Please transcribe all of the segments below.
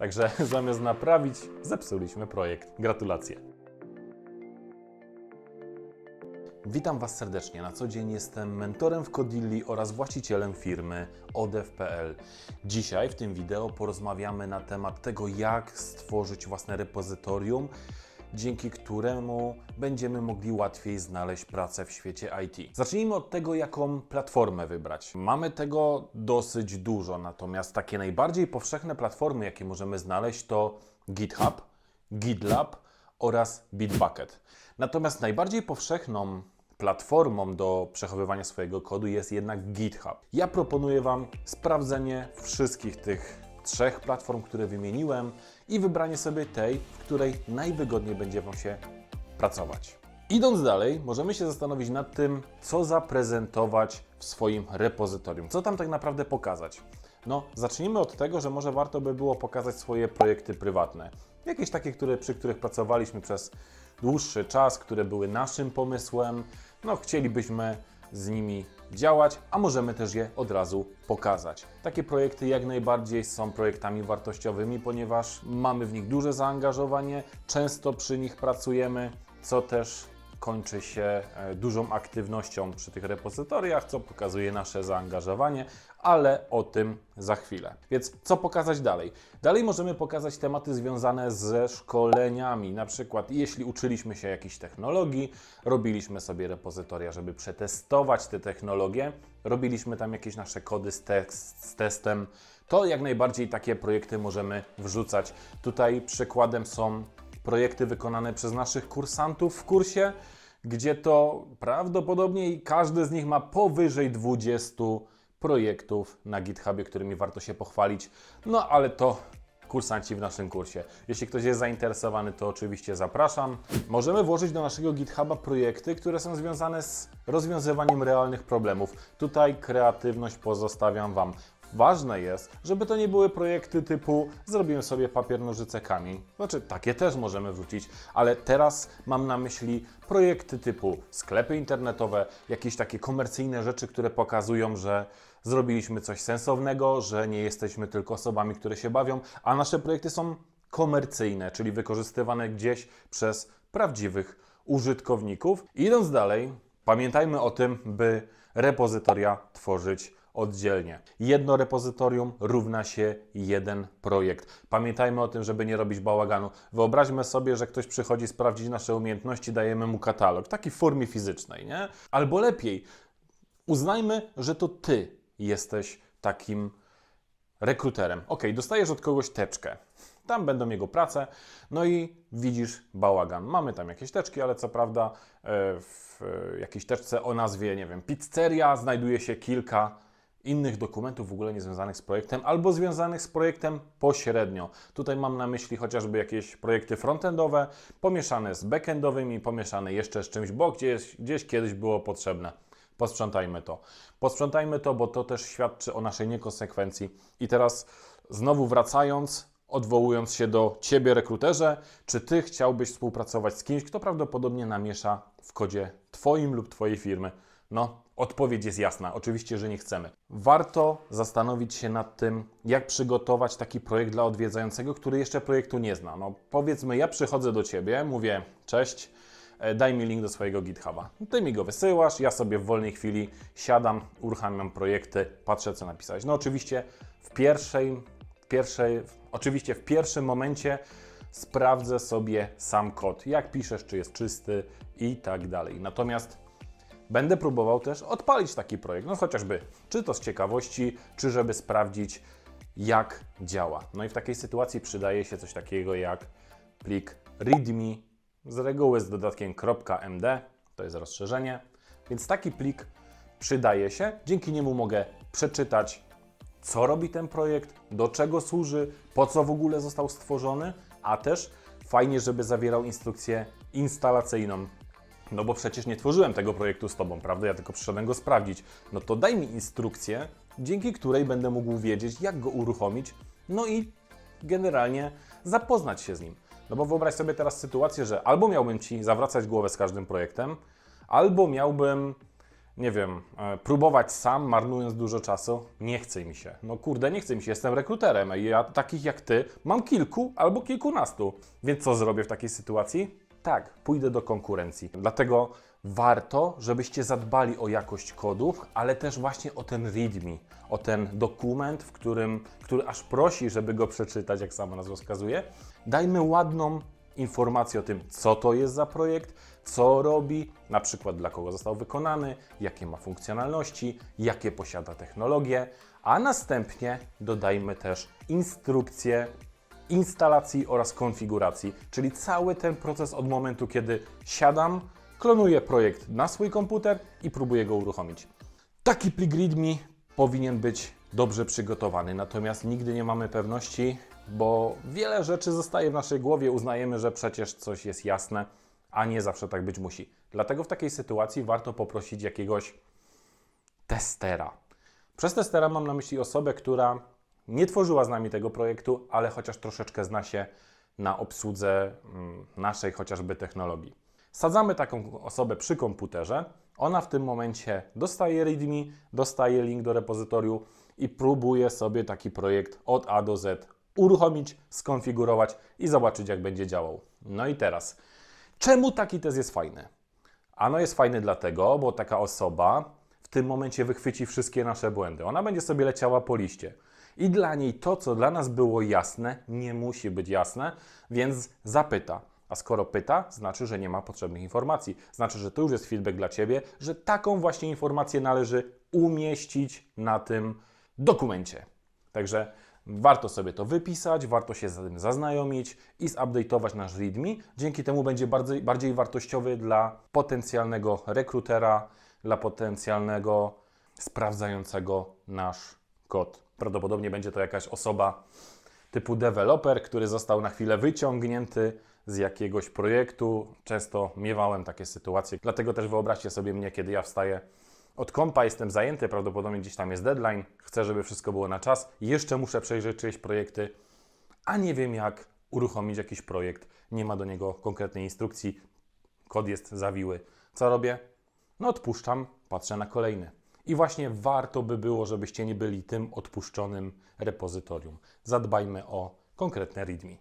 Także zamiast naprawić, zepsuliśmy projekt. Gratulacje. Witam Was serdecznie. Na co dzień jestem mentorem w Codilli oraz właścicielem firmy odev.pl. Dzisiaj w tym wideo porozmawiamy na temat tego, jak stworzyć własne repozytorium dzięki któremu będziemy mogli łatwiej znaleźć pracę w świecie IT. Zacznijmy od tego, jaką platformę wybrać. Mamy tego dosyć dużo, natomiast takie najbardziej powszechne platformy, jakie możemy znaleźć, to GitHub, GitLab oraz Bitbucket. Natomiast najbardziej powszechną platformą do przechowywania swojego kodu jest jednak GitHub. Ja proponuję Wam sprawdzenie wszystkich tych trzech platform, które wymieniłem i wybranie sobie tej, w której najwygodniej będzie Wam się pracować. Idąc dalej, możemy się zastanowić nad tym, co zaprezentować w swoim repozytorium, co tam tak naprawdę pokazać. No, zacznijmy od tego, że może warto by było pokazać swoje projekty prywatne. Jakieś takie, które, przy których pracowaliśmy przez dłuższy czas, które były naszym pomysłem, no chcielibyśmy z nimi działać, a możemy też je od razu pokazać. Takie projekty jak najbardziej są projektami wartościowymi, ponieważ mamy w nich duże zaangażowanie, często przy nich pracujemy, co też kończy się e, dużą aktywnością przy tych repozytoriach, co pokazuje nasze zaangażowanie, ale o tym za chwilę. Więc co pokazać dalej? Dalej możemy pokazać tematy związane ze szkoleniami, na przykład jeśli uczyliśmy się jakiejś technologii, robiliśmy sobie repozytoria, żeby przetestować te technologie, robiliśmy tam jakieś nasze kody z, z testem, to jak najbardziej takie projekty możemy wrzucać. Tutaj przykładem są projekty wykonane przez naszych kursantów w kursie, gdzie to prawdopodobnie każdy z nich ma powyżej 20 projektów na GitHubie, którymi warto się pochwalić. No ale to kursanci w naszym kursie. Jeśli ktoś jest zainteresowany, to oczywiście zapraszam. Możemy włożyć do naszego GitHuba projekty, które są związane z rozwiązywaniem realnych problemów. Tutaj kreatywność pozostawiam Wam. Ważne jest, żeby to nie były projekty typu zrobiłem sobie papier, nożyce, kamień. Znaczy, takie też możemy wrzucić, ale teraz mam na myśli projekty typu sklepy internetowe, jakieś takie komercyjne rzeczy, które pokazują, że zrobiliśmy coś sensownego, że nie jesteśmy tylko osobami, które się bawią, a nasze projekty są komercyjne, czyli wykorzystywane gdzieś przez prawdziwych użytkowników. I idąc dalej, pamiętajmy o tym, by repozytoria tworzyć oddzielnie. Jedno repozytorium równa się jeden projekt. Pamiętajmy o tym, żeby nie robić bałaganu. Wyobraźmy sobie, że ktoś przychodzi sprawdzić nasze umiejętności, dajemy mu katalog, taki w formie fizycznej, nie? Albo lepiej, uznajmy, że to ty jesteś takim rekruterem. Ok, dostajesz od kogoś teczkę. Tam będą jego prace, no i widzisz bałagan. Mamy tam jakieś teczki, ale co prawda e, w jakiejś teczce o nazwie, nie wiem, pizzeria znajduje się kilka innych dokumentów w ogóle niezwiązanych z projektem albo związanych z projektem pośrednio. Tutaj mam na myśli chociażby jakieś projekty frontendowe, pomieszane z backendowymi, pomieszane jeszcze z czymś, bo gdzieś, gdzieś kiedyś było potrzebne. Posprzątajmy to. Posprzątajmy to, bo to też świadczy o naszej niekonsekwencji. I teraz znowu wracając, odwołując się do Ciebie, rekruterze, czy Ty chciałbyś współpracować z kimś, kto prawdopodobnie namiesza w kodzie Twoim lub Twojej firmy? No, Odpowiedź jest jasna, oczywiście, że nie chcemy. Warto zastanowić się nad tym, jak przygotować taki projekt dla odwiedzającego, który jeszcze projektu nie zna. No, powiedzmy, ja przychodzę do ciebie, mówię cześć, e, daj mi link do swojego GitHuba. No, ty mi go wysyłasz, ja sobie w wolnej chwili siadam, uruchamiam projekty, patrzę co napisałeś. No oczywiście w pierwszej, pierwszej oczywiście w pierwszym momencie sprawdzę sobie sam kod, jak piszesz, czy jest czysty i tak dalej. Natomiast będę próbował też odpalić taki projekt, no chociażby czy to z ciekawości, czy żeby sprawdzić, jak działa. No i w takiej sytuacji przydaje się coś takiego jak plik readme, z reguły z dodatkiem .md, to jest rozszerzenie, więc taki plik przydaje się, dzięki niemu mogę przeczytać, co robi ten projekt, do czego służy, po co w ogóle został stworzony, a też fajnie, żeby zawierał instrukcję instalacyjną no bo przecież nie tworzyłem tego projektu z Tobą, prawda? Ja tylko przyszedłem go sprawdzić. No to daj mi instrukcję, dzięki której będę mógł wiedzieć, jak go uruchomić, no i generalnie zapoznać się z nim. No bo wyobraź sobie teraz sytuację, że albo miałbym Ci zawracać głowę z każdym projektem, albo miałbym, nie wiem, e, próbować sam, marnując dużo czasu. Nie chce mi się. No kurde, nie chce mi się, jestem rekruterem. Ja takich jak Ty mam kilku albo kilkunastu. Więc co zrobię w takiej sytuacji? tak, pójdę do konkurencji. Dlatego warto, żebyście zadbali o jakość kodu, ale też właśnie o ten README, o ten dokument, w którym, który aż prosi, żeby go przeczytać, jak sama nazwa wskazuje. Dajmy ładną informację o tym, co to jest za projekt, co robi, na przykład dla kogo został wykonany, jakie ma funkcjonalności, jakie posiada technologie, a następnie dodajmy też instrukcję instalacji oraz konfiguracji, czyli cały ten proces od momentu, kiedy siadam, klonuję projekt na swój komputer i próbuję go uruchomić. Taki plik README powinien być dobrze przygotowany, natomiast nigdy nie mamy pewności, bo wiele rzeczy zostaje w naszej głowie, uznajemy, że przecież coś jest jasne, a nie zawsze tak być musi. Dlatego w takiej sytuacji warto poprosić jakiegoś testera. Przez testera mam na myśli osobę, która nie tworzyła z nami tego projektu, ale chociaż troszeczkę zna się na obsłudze mm, naszej chociażby technologii. Sadzamy taką osobę przy komputerze. Ona w tym momencie dostaje readme, dostaje link do repozytorium i próbuje sobie taki projekt od A do Z uruchomić, skonfigurować i zobaczyć, jak będzie działał. No i teraz, czemu taki test jest fajny? Ano jest fajny dlatego, bo taka osoba w tym momencie wychwyci wszystkie nasze błędy. Ona będzie sobie leciała po liście i dla niej to, co dla nas było jasne, nie musi być jasne, więc zapyta. A skoro pyta, znaczy, że nie ma potrzebnych informacji. Znaczy, że to już jest feedback dla ciebie, że taką właśnie informację należy umieścić na tym dokumencie. Także warto sobie to wypisać, warto się z tym zaznajomić i zupdate'ować nasz readme. Dzięki temu będzie bardziej, bardziej wartościowy dla potencjalnego rekrutera, dla potencjalnego sprawdzającego nasz kod Prawdopodobnie będzie to jakaś osoba typu deweloper, który został na chwilę wyciągnięty z jakiegoś projektu. Często miewałem takie sytuacje, dlatego też wyobraźcie sobie mnie, kiedy ja wstaję od kompa, jestem zajęty, prawdopodobnie gdzieś tam jest deadline, chcę, żeby wszystko było na czas, jeszcze muszę przejrzeć czyjeś projekty, a nie wiem jak uruchomić jakiś projekt, nie ma do niego konkretnej instrukcji, kod jest zawiły. Co robię? No odpuszczam, patrzę na kolejny. I właśnie warto by było, żebyście nie byli tym odpuszczonym repozytorium. Zadbajmy o konkretne readme.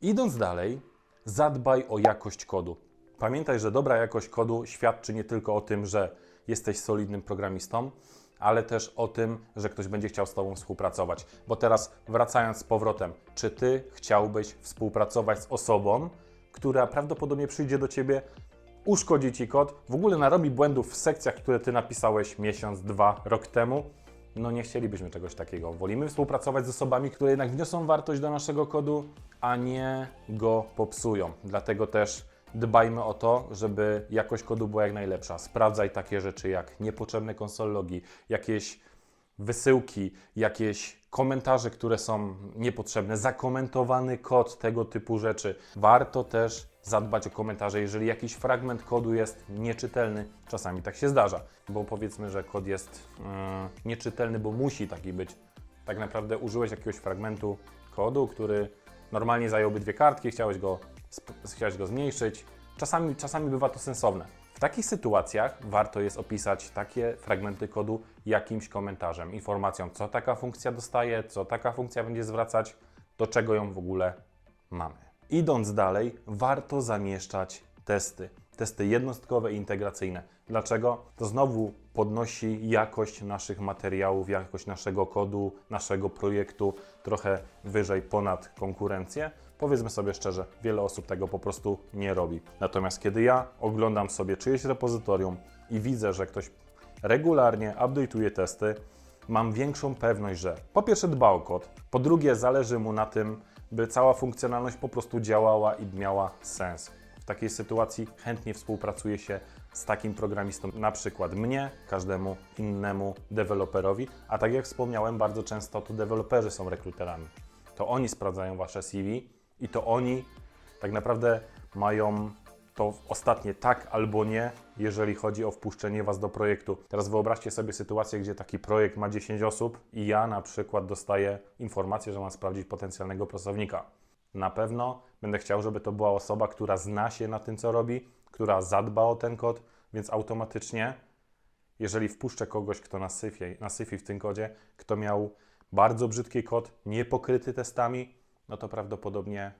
Idąc dalej, zadbaj o jakość kodu. Pamiętaj, że dobra jakość kodu świadczy nie tylko o tym, że jesteś solidnym programistą, ale też o tym, że ktoś będzie chciał z Tobą współpracować. Bo teraz wracając z powrotem, czy Ty chciałbyś współpracować z osobą, która prawdopodobnie przyjdzie do Ciebie uszkodzi Ci kod, w ogóle narobi błędów w sekcjach, które Ty napisałeś miesiąc, dwa, rok temu. No nie chcielibyśmy czegoś takiego. Wolimy współpracować z osobami, które jednak wniosą wartość do naszego kodu, a nie go popsują. Dlatego też dbajmy o to, żeby jakość kodu była jak najlepsza. Sprawdzaj takie rzeczy jak niepotrzebne konsollogi, jakieś wysyłki, jakieś komentarze, które są niepotrzebne, zakomentowany kod, tego typu rzeczy. Warto też zadbać o komentarze, jeżeli jakiś fragment kodu jest nieczytelny. Czasami tak się zdarza, bo powiedzmy, że kod jest yy, nieczytelny, bo musi taki być. Tak naprawdę użyłeś jakiegoś fragmentu kodu, który normalnie zająłby dwie kartki, chciałeś go, chciałeś go zmniejszyć. Czasami, czasami bywa to sensowne. W takich sytuacjach warto jest opisać takie fragmenty kodu jakimś komentarzem, informacją, co taka funkcja dostaje, co taka funkcja będzie zwracać, do czego ją w ogóle mamy. Idąc dalej, warto zamieszczać testy. Testy jednostkowe i integracyjne. Dlaczego? To znowu podnosi jakość naszych materiałów, jakość naszego kodu, naszego projektu trochę wyżej ponad konkurencję Powiedzmy sobie szczerze, wiele osób tego po prostu nie robi. Natomiast kiedy ja oglądam sobie czyjeś repozytorium i widzę, że ktoś regularnie update'uje testy, mam większą pewność, że po pierwsze dba o kod, po drugie zależy mu na tym, by cała funkcjonalność po prostu działała i miała sens. W takiej sytuacji chętnie współpracuje się z takim programistą, na przykład mnie, każdemu innemu deweloperowi, a tak jak wspomniałem, bardzo często to deweloperzy są rekruterami. To oni sprawdzają wasze CV, i to oni tak naprawdę mają to ostatnie tak albo nie, jeżeli chodzi o wpuszczenie Was do projektu. Teraz wyobraźcie sobie sytuację, gdzie taki projekt ma 10 osób i ja na przykład dostaję informację, że mam sprawdzić potencjalnego pracownika. Na pewno będę chciał, żeby to była osoba, która zna się na tym, co robi, która zadba o ten kod, więc automatycznie, jeżeli wpuszczę kogoś, kto nasyfi, nasyfi w tym kodzie, kto miał bardzo brzydki kod, niepokryty testami, no to prawdopodobnie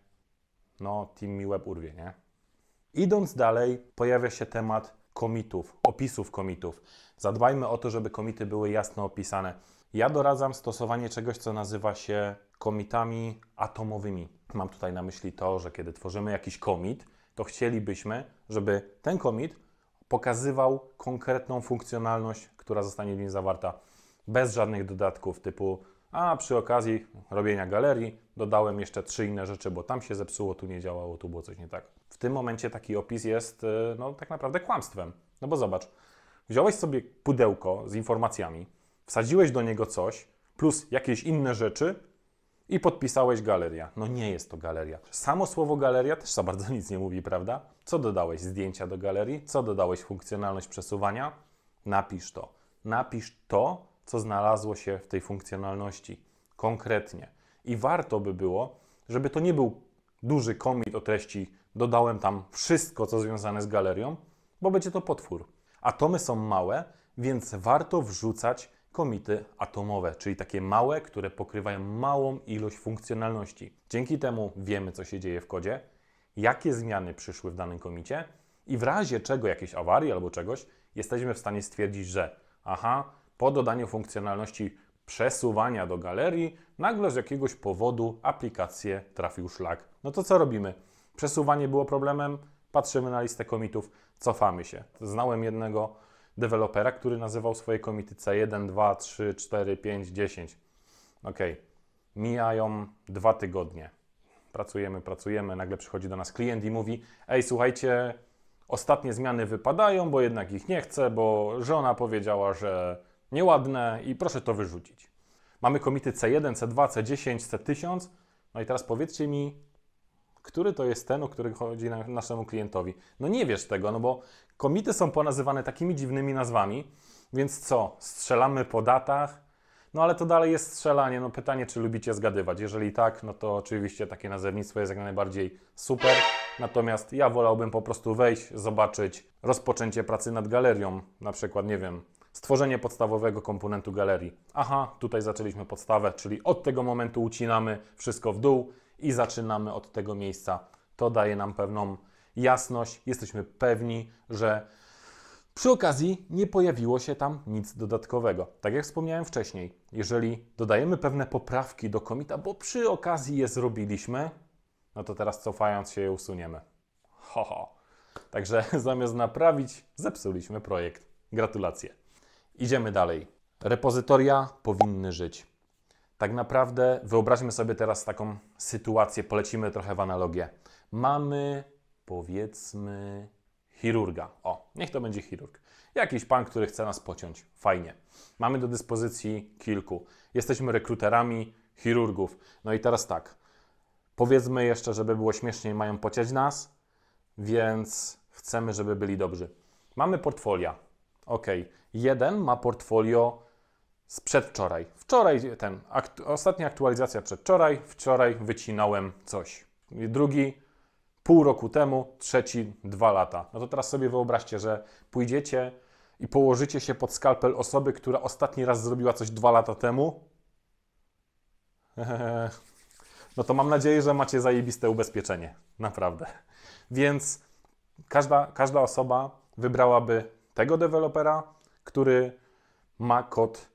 no, Team Miweb urwie, nie? Idąc dalej, pojawia się temat komitów, opisów komitów. Zadbajmy o to, żeby komity były jasno opisane. Ja doradzam stosowanie czegoś, co nazywa się komitami atomowymi. Mam tutaj na myśli to, że kiedy tworzymy jakiś komit, to chcielibyśmy, żeby ten komit pokazywał konkretną funkcjonalność, która zostanie w nim zawarta, bez żadnych dodatków typu a przy okazji robienia galerii dodałem jeszcze trzy inne rzeczy, bo tam się zepsuło, tu nie działało, tu było coś nie tak. W tym momencie taki opis jest y, no, tak naprawdę kłamstwem. No bo zobacz, wziąłeś sobie pudełko z informacjami, wsadziłeś do niego coś, plus jakieś inne rzeczy i podpisałeś galeria. No nie jest to galeria. Samo słowo galeria też za bardzo nic nie mówi, prawda? Co dodałeś? Zdjęcia do galerii? Co dodałeś? Funkcjonalność przesuwania? Napisz to. Napisz to, co znalazło się w tej funkcjonalności konkretnie. I warto by było, żeby to nie był duży commit o treści dodałem tam wszystko, co związane z galerią, bo będzie to potwór. Atomy są małe, więc warto wrzucać komity atomowe, czyli takie małe, które pokrywają małą ilość funkcjonalności. Dzięki temu wiemy, co się dzieje w kodzie, jakie zmiany przyszły w danym komicie i w razie czego, jakiejś awarii albo czegoś, jesteśmy w stanie stwierdzić, że aha, po dodaniu funkcjonalności przesuwania do galerii, nagle z jakiegoś powodu aplikację trafił szlak. No to co robimy? Przesuwanie było problemem, patrzymy na listę komitów, cofamy się. Znałem jednego dewelopera, który nazywał swoje komity C1, 2, 3, 4, 5, 10. Ok, mijają dwa tygodnie. Pracujemy, pracujemy, nagle przychodzi do nas klient i mówi: Ej, słuchajcie, ostatnie zmiany wypadają, bo jednak ich nie chcę, bo żona powiedziała, że nieładne i proszę to wyrzucić. Mamy komity C1, C2, C10, C1000. No i teraz powiedzcie mi, który to jest ten, o który chodzi naszemu klientowi. No nie wiesz tego, no bo komity są ponazywane takimi dziwnymi nazwami, więc co? Strzelamy po datach, no ale to dalej jest strzelanie. No pytanie, czy lubicie zgadywać. Jeżeli tak, no to oczywiście takie nazewnictwo jest jak najbardziej super. Natomiast ja wolałbym po prostu wejść, zobaczyć rozpoczęcie pracy nad galerią, na przykład, nie wiem, Stworzenie podstawowego komponentu galerii. Aha, tutaj zaczęliśmy podstawę, czyli od tego momentu ucinamy wszystko w dół i zaczynamy od tego miejsca. To daje nam pewną jasność. Jesteśmy pewni, że przy okazji nie pojawiło się tam nic dodatkowego. Tak jak wspomniałem wcześniej, jeżeli dodajemy pewne poprawki do komita, bo przy okazji je zrobiliśmy, no to teraz cofając się je usuniemy. Ho, ho. Także zamiast naprawić, zepsuliśmy projekt. Gratulacje. Idziemy dalej. Repozytoria powinny żyć. Tak naprawdę wyobraźmy sobie teraz taką sytuację, polecimy trochę w analogię. Mamy, powiedzmy, chirurga. O, niech to będzie chirurg. Jakiś pan, który chce nas pociąć. Fajnie. Mamy do dyspozycji kilku. Jesteśmy rekruterami chirurgów. No i teraz tak. Powiedzmy jeszcze, żeby było śmieszniej, mają pociąć nas, więc chcemy, żeby byli dobrzy. Mamy portfolia. Ok, Jeden ma portfolio z przedwczoraj. Wczoraj ten, aktu, ostatnia aktualizacja przedwczoraj, wczoraj wycinałem coś. Drugi pół roku temu, trzeci dwa lata. No to teraz sobie wyobraźcie, że pójdziecie i położycie się pod skalpel osoby, która ostatni raz zrobiła coś dwa lata temu. No to mam nadzieję, że macie zajebiste ubezpieczenie. Naprawdę. Więc każda, każda osoba wybrałaby tego dewelopera, który ma kod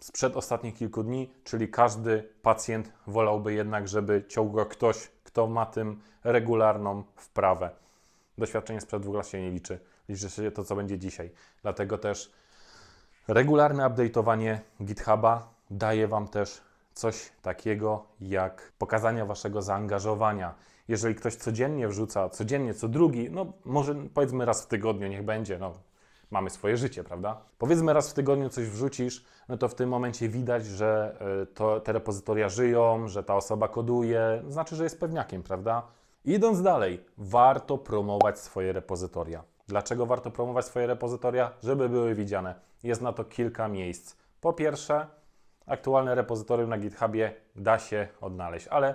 sprzed ostatnich kilku dni, czyli każdy pacjent wolałby jednak, żeby ciągł ktoś, kto ma tym regularną wprawę. Doświadczenie sprzed dwóch lat się nie liczy. Liczy się to, co będzie dzisiaj. Dlatego też regularne update'owanie GitHuba daje Wam też coś takiego jak pokazania Waszego zaangażowania. Jeżeli ktoś codziennie wrzuca, codziennie, co drugi, no może powiedzmy raz w tygodniu, niech będzie, no mamy swoje życie, prawda? Powiedzmy raz w tygodniu coś wrzucisz, no to w tym momencie widać, że e, to, te repozytoria żyją, że ta osoba koduje, znaczy, że jest pewniakiem, prawda? Idąc dalej, warto promować swoje repozytoria. Dlaczego warto promować swoje repozytoria? Żeby były widziane. Jest na to kilka miejsc. Po pierwsze, aktualne repozytorium na GitHubie da się odnaleźć, ale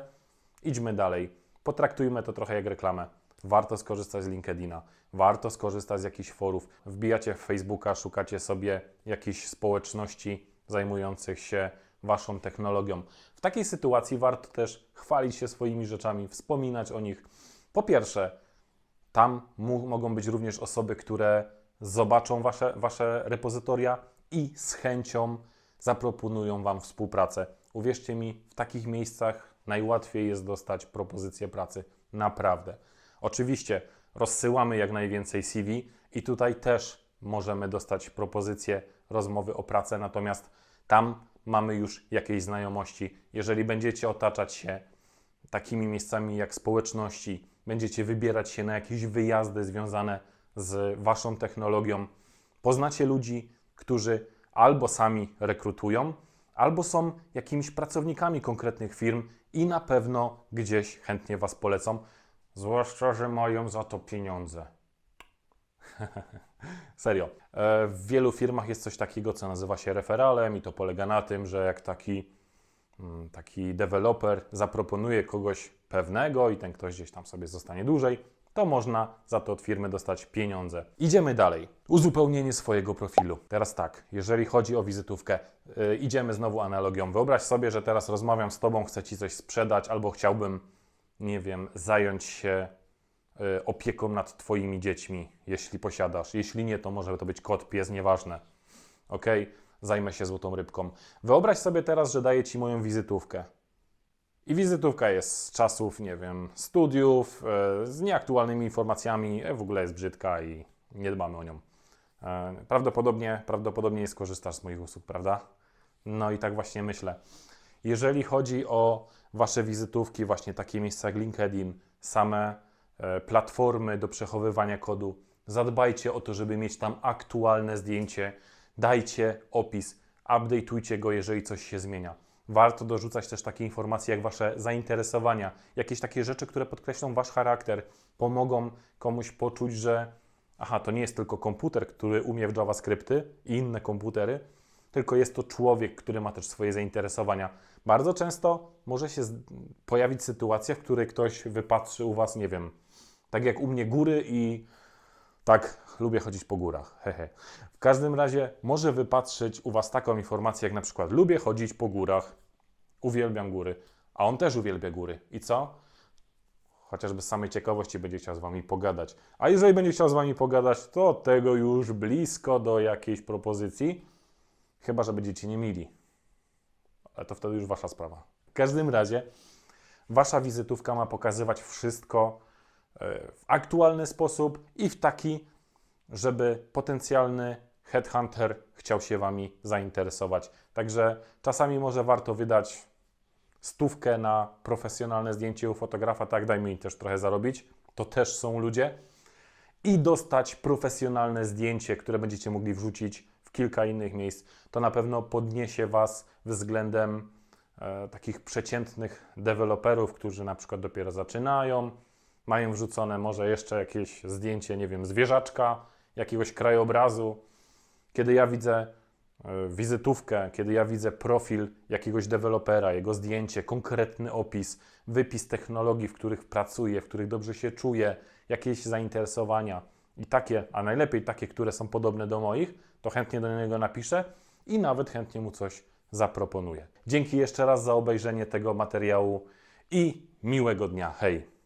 idźmy dalej. Potraktujmy to trochę jak reklamę warto skorzystać z LinkedIna, warto skorzystać z jakichś forów. Wbijacie w Facebooka, szukacie sobie jakichś społeczności zajmujących się waszą technologią. W takiej sytuacji warto też chwalić się swoimi rzeczami, wspominać o nich. Po pierwsze, tam mogą być również osoby, które zobaczą wasze, wasze repozytoria i z chęcią zaproponują wam współpracę. Uwierzcie mi, w takich miejscach najłatwiej jest dostać propozycję pracy. Naprawdę. Oczywiście rozsyłamy jak najwięcej CV i tutaj też możemy dostać propozycję rozmowy o pracę, natomiast tam mamy już jakieś znajomości. Jeżeli będziecie otaczać się takimi miejscami jak społeczności, będziecie wybierać się na jakieś wyjazdy związane z waszą technologią, poznacie ludzi, którzy albo sami rekrutują, albo są jakimiś pracownikami konkretnych firm i na pewno gdzieś chętnie was polecą. Zwłaszcza, że mają za to pieniądze. Serio. E, w wielu firmach jest coś takiego, co nazywa się referalem, i to polega na tym, że jak taki, mm, taki deweloper zaproponuje kogoś pewnego i ten ktoś gdzieś tam sobie zostanie dłużej, to można za to od firmy dostać pieniądze. Idziemy dalej. Uzupełnienie swojego profilu. Teraz tak, jeżeli chodzi o wizytówkę, yy, idziemy znowu analogią. Wyobraź sobie, że teraz rozmawiam z Tobą, chcę Ci coś sprzedać albo chciałbym nie wiem, zająć się y, opieką nad Twoimi dziećmi, jeśli posiadasz. Jeśli nie, to może to być kot, pies, nieważne. Ok? Zajmę się złotą rybką. Wyobraź sobie teraz, że daję Ci moją wizytówkę. I wizytówka jest z czasów, nie wiem, studiów, y, z nieaktualnymi informacjami, e, w ogóle jest brzydka i nie dbamy o nią. E, prawdopodobnie, prawdopodobnie nie skorzystasz z moich usług, prawda? No i tak właśnie myślę. Jeżeli chodzi o Wasze wizytówki, właśnie takie miejsca jak LinkedIn, same e, platformy do przechowywania kodu. Zadbajcie o to, żeby mieć tam aktualne zdjęcie, dajcie opis, update'ujcie go, jeżeli coś się zmienia. Warto dorzucać też takie informacje jak Wasze zainteresowania, jakieś takie rzeczy, które podkreślą Wasz charakter, pomogą komuś poczuć, że aha, to nie jest tylko komputer, który umie w JavaScripty i inne komputery, tylko jest to człowiek, który ma też swoje zainteresowania. Bardzo często może się pojawić sytuacja, w której ktoś wypatrzy u Was, nie wiem, tak jak u mnie góry i tak lubię chodzić po górach. Hehe. W każdym razie może wypatrzyć u Was taką informację, jak na przykład lubię chodzić po górach, uwielbiam góry, a on też uwielbia góry. I co? Chociażby z samej ciekawości będzie chciał z Wami pogadać. A jeżeli będzie chciał z Wami pogadać, to tego już blisko do jakiejś propozycji Chyba, że będziecie nie mieli. Ale to wtedy już wasza sprawa. W każdym razie, wasza wizytówka ma pokazywać wszystko e, w aktualny sposób i w taki, żeby potencjalny headhunter chciał się wami zainteresować. Także czasami może warto wydać stówkę na profesjonalne zdjęcie u fotografa, tak daj mi też trochę zarobić, to też są ludzie, i dostać profesjonalne zdjęcie, które będziecie mogli wrzucić w kilka innych miejsc, to na pewno podniesie Was względem e, takich przeciętnych deweloperów, którzy na przykład dopiero zaczynają, mają wrzucone może jeszcze jakieś zdjęcie, nie wiem, zwierzaczka, jakiegoś krajobrazu. Kiedy ja widzę e, wizytówkę, kiedy ja widzę profil jakiegoś dewelopera, jego zdjęcie, konkretny opis, wypis technologii, w których pracuje, w których dobrze się czuje, jakieś zainteresowania i takie, a najlepiej takie, które są podobne do moich, to chętnie do niego napiszę i nawet chętnie mu coś zaproponuję. Dzięki jeszcze raz za obejrzenie tego materiału i miłego dnia. Hej!